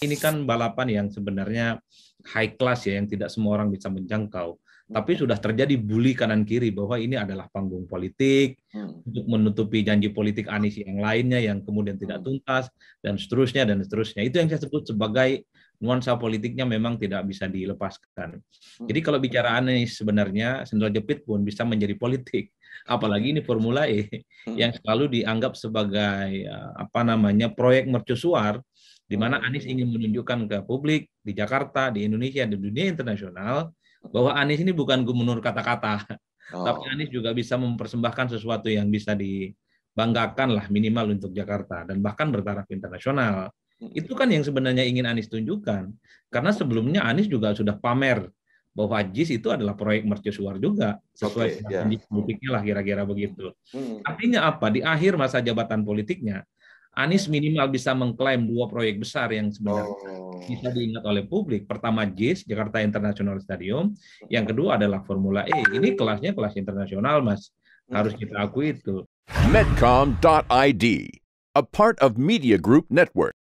ini kan balapan yang sebenarnya high class ya yang tidak semua orang bisa menjangkau. Tapi sudah terjadi bully kanan kiri bahwa ini adalah panggung politik hmm. untuk menutupi janji politik Anies yang lainnya yang kemudian tidak hmm. tuntas dan seterusnya dan seterusnya. Itu yang saya sebut sebagai nuansa politiknya memang tidak bisa dilepaskan. Hmm. Jadi kalau bicara Anies sebenarnya sendal jepit pun bisa menjadi politik. Apalagi ini Formula E hmm. yang selalu dianggap sebagai eh, apa namanya proyek mercusuar di mana oh. Anies ingin menunjukkan ke publik di Jakarta, di Indonesia, di dunia internasional bahwa Anies ini bukan gubernur kata-kata, oh. tapi Anies juga bisa mempersembahkan sesuatu yang bisa dibanggakan lah minimal untuk Jakarta dan bahkan bertaraf internasional. Hmm. Itu kan yang sebenarnya ingin Anies tunjukkan, karena sebelumnya Anies juga sudah pamer bahwa JIS itu adalah proyek mercusuar juga sesuai okay, yeah. politiknya lah kira-kira begitu. Hmm. Artinya apa? Di akhir masa jabatan politiknya, Anies minimal bisa mengklaim dua proyek besar yang sebenarnya oh. bisa diingat oleh publik. Pertama JIS Jakarta International Stadium, yang kedua adalah Formula E. Ini kelasnya kelas internasional, Mas. Harus kita akui itu. Medcom.id, a part of Media Group Network.